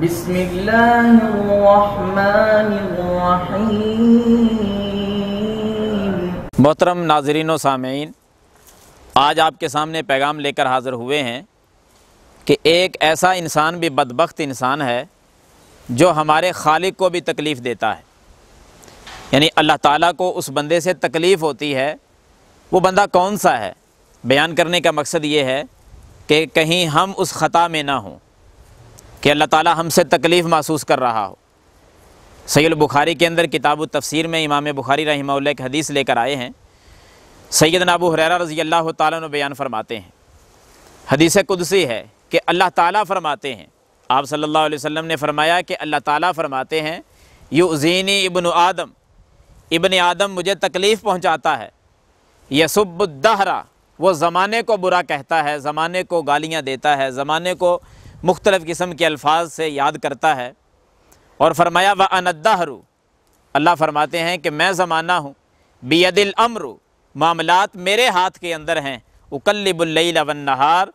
بسم الرحمن الرحیم محترم ناظرین و سامعین آج آپ کے سامنے پیغام لے کر حاضر ہوئے ہیں کہ ایک ایسا انسان بھی بدبخت انسان ہے جو ہمارے خالق کو بھی تکلیف دیتا ہے یعنی اللہ تعالیٰ کو اس بندے سے تکلیف ہوتی ہے وہ بندہ کون سا ہے بیان کرنے کا مقصد یہ ہے کہ کہیں ہم اس خطا میں نہ ہوں کہ اللہ تعالیٰ ہم سے تکلیف محسوس کر رہا ہو سید البخاری کے اندر کتاب و تفسیر میں امام بخاری رحمہ اللہ ایک حدیث لے کر آئے ہیں سید ابو حریرہ رضی اللہ تعالیٰ نے بیان فرماتے ہیں حدیث قدسی ہے کہ اللہ تعالیٰ فرماتے ہیں آپ صلی اللہ علیہ وسلم نے فرمایا کہ اللہ تعالیٰ فرماتے ہیں یوزین ابن آدم ابن آدم مجھے تکلیف پہنچاتا ہے یسب الدہرا وہ زمانے کو برا کہتا ہے زمانے کو گالیاں دیتا ہے زمانے کو مختلف قسم کے الفاظ سے یاد کرتا ہے اور فرمایا و اندہرو رو اللہ فرماتے ہیں کہ میں زمانہ ہوں بید الامر معاملات میرے ہاتھ کے اندر ہیں اکلب اللیل نہار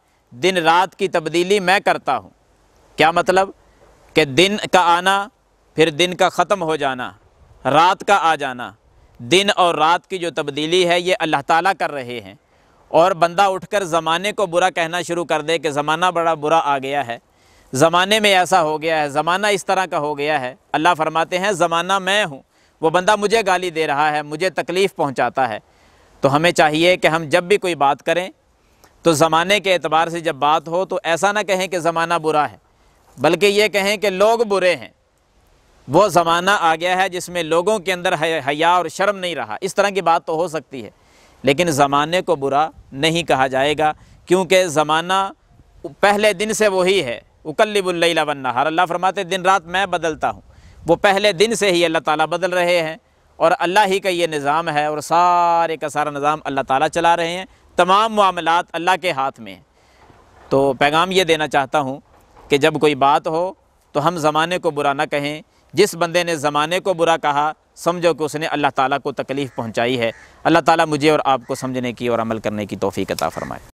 دن رات کی تبدیلی میں کرتا ہوں کیا مطلب کہ دن کا آنا پھر دن کا ختم ہو جانا رات کا آ جانا دن اور رات کی جو تبدیلی ہے یہ اللہ تعالیٰ کر رہے ہیں اور بندہ اٹھ کر زمانے کو برا کہنا شروع کر دے کہ زمانہ بڑا برا آ گیا ہے زمانے میں ایسا ہو گیا ہے زمانہ اس طرح کا ہو گیا ہے اللہ فرماتے ہیں زمانہ میں ہوں وہ بندہ مجھے گالی دے رہا ہے مجھے تکلیف پہنچاتا ہے تو ہمیں چاہیے کہ ہم جب بھی کوئی بات کریں تو زمانے کے اعتبار سے جب بات ہو تو ایسا نہ کہیں کہ زمانہ برا ہے بلکہ یہ کہیں کہ لوگ برے ہیں وہ زمانہ آ گیا ہے جس میں لوگوں کے اندر حیا اور شرم نہیں رہا اس طرح کی بات تو ہو سکتی ہے لیکن زمانے کو برا نہیں کہا جائے گا کیونکہ زمانہ پہلے دن سے وہی ہے اکلب الََََََََََََََََََََََََََََََََََََََََََََََََََ ونہار اللہ فرماتے دن رات میں بدلتا ہوں وہ پہلے دن سے ہی اللہ تعالیٰ بدل رہے ہیں اور اللہ ہی کا یہ نظام ہے اور سارے کا سارا نظام اللہ تعالیٰ چلا رہے ہیں تمام معاملات اللہ کے ہاتھ میں ہیں تو پیغام یہ دینا چاہتا ہوں کہ جب کوئی بات ہو تو ہم زمانے کو برا نہ کہیں جس بندے نے زمانے کو برا کہا سمجھو کہ اس نے اللہ تعالیٰ کو تکلیف پہنچائی ہے اللہ تعالیٰ مجھے اور آپ کو سمجھنے کی اور عمل کرنے کی توفیق عطا فرمائے